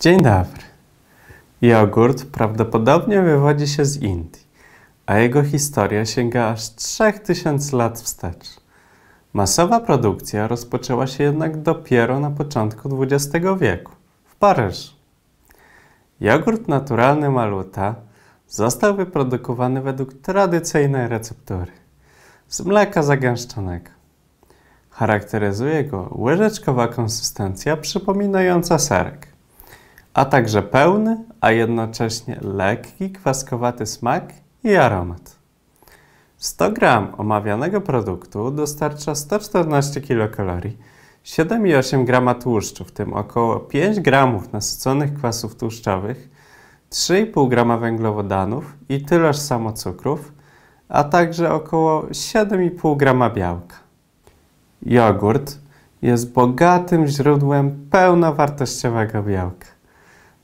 Dzień dobry. Jogurt prawdopodobnie wywodzi się z Indii, a jego historia sięga aż 3000 lat wstecz. Masowa produkcja rozpoczęła się jednak dopiero na początku XX wieku w Paryżu. Jogurt naturalny Maluta został wyprodukowany według tradycyjnej receptury z mleka zagęszczonego. Charakteryzuje go łyżeczkowa konsystencja przypominająca serek a także pełny, a jednocześnie lekki, kwaskowaty smak i aromat. 100 gram omawianego produktu dostarcza 114 kilokalorii, 7,8 g tłuszczu, w tym około 5 g nasyconych kwasów tłuszczowych, 3,5 g węglowodanów i tyleż samo cukrów, a także około 7,5 g białka. Jogurt jest bogatym źródłem pełnowartościowego białka.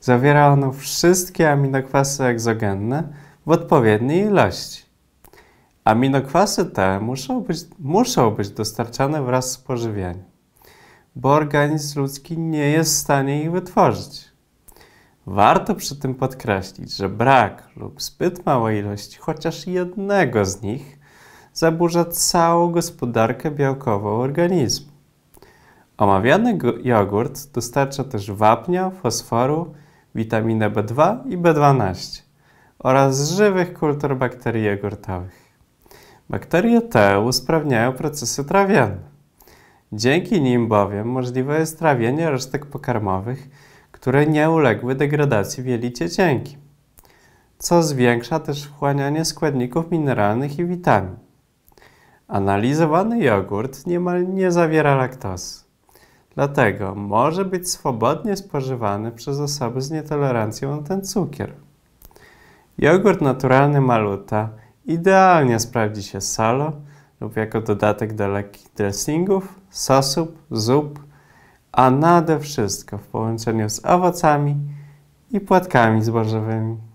Zawiera ono wszystkie aminokwasy egzogenne w odpowiedniej ilości. Aminokwasy te muszą być, muszą być dostarczane wraz z pożywieniem, bo organizm ludzki nie jest w stanie ich wytworzyć. Warto przy tym podkreślić, że brak lub zbyt mała ilość chociaż jednego z nich zaburza całą gospodarkę białkową organizmu. Omawiany jogurt dostarcza też wapnia, fosforu witaminę B2 i B12 oraz żywych kultur bakterii jogurtowych. Bakterie te usprawniają procesy trawienne. Dzięki nim bowiem możliwe jest trawienie resztek pokarmowych, które nie uległy degradacji w jelicie cienkim, co zwiększa też wchłanianie składników mineralnych i witamin. Analizowany jogurt niemal nie zawiera laktozy. Dlatego może być swobodnie spożywany przez osoby z nietolerancją na ten cukier. Jogurt naturalny Maluta idealnie sprawdzi się solo lub jako dodatek do lekkich dressingów, sosów, zup, a nade wszystko w połączeniu z owocami i płatkami zbożowymi.